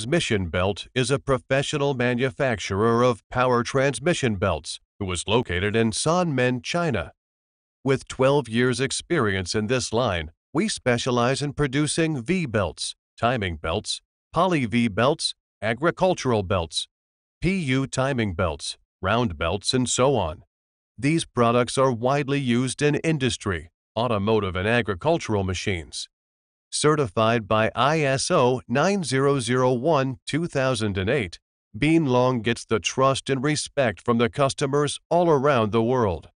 Transmission Belt is a professional manufacturer of power transmission belts who was located in Sanmen, China. With 12 years experience in this line, we specialize in producing V-belts, timing belts, poly-V belts, agricultural belts, PU timing belts, round belts, and so on. These products are widely used in industry, automotive and agricultural machines certified by ISO 9001-2008, Bean Long gets the trust and respect from the customers all around the world.